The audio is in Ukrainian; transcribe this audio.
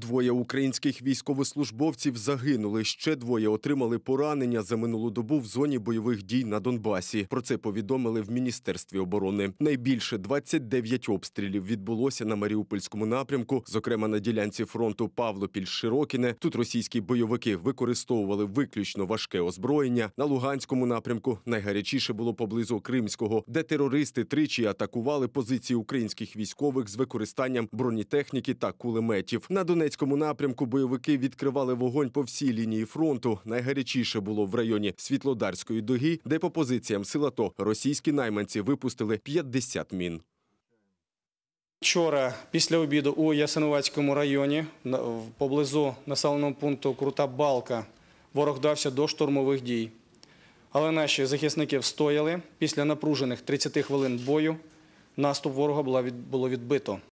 Двоє українських військовослужбовців загинули. Ще двоє отримали поранення за минулу добу в зоні бойових дій на Донбасі. Про це повідомили в міністерстві оборони. Найбільше 29 обстрілів відбулося на Маріупольському напрямку, зокрема на ділянці фронту Павлопіль-Широкіне. Тут російські бойовики використовували виключно важке озброєння. На Луганському напрямку найгарячіше було поблизу Кримського, де терористи тричі атакували позиції українських військових з використанням бронетехніки та кулеметів. На Донецьку Донецькому напрямку бойовики відкривали вогонь по всій лінії фронту. Найгарячіше було в районі Світлодарської дуги, де по позиціям сил АТО російські найманці випустили 50 мін. Вчора після обіду у Ясинувацькому районі поблизу населеного пункту Крута Балка ворог дався до штурмових дій. Але наші захисники встояли після напружених 30 хвилин бою. Наступ ворога було відбито.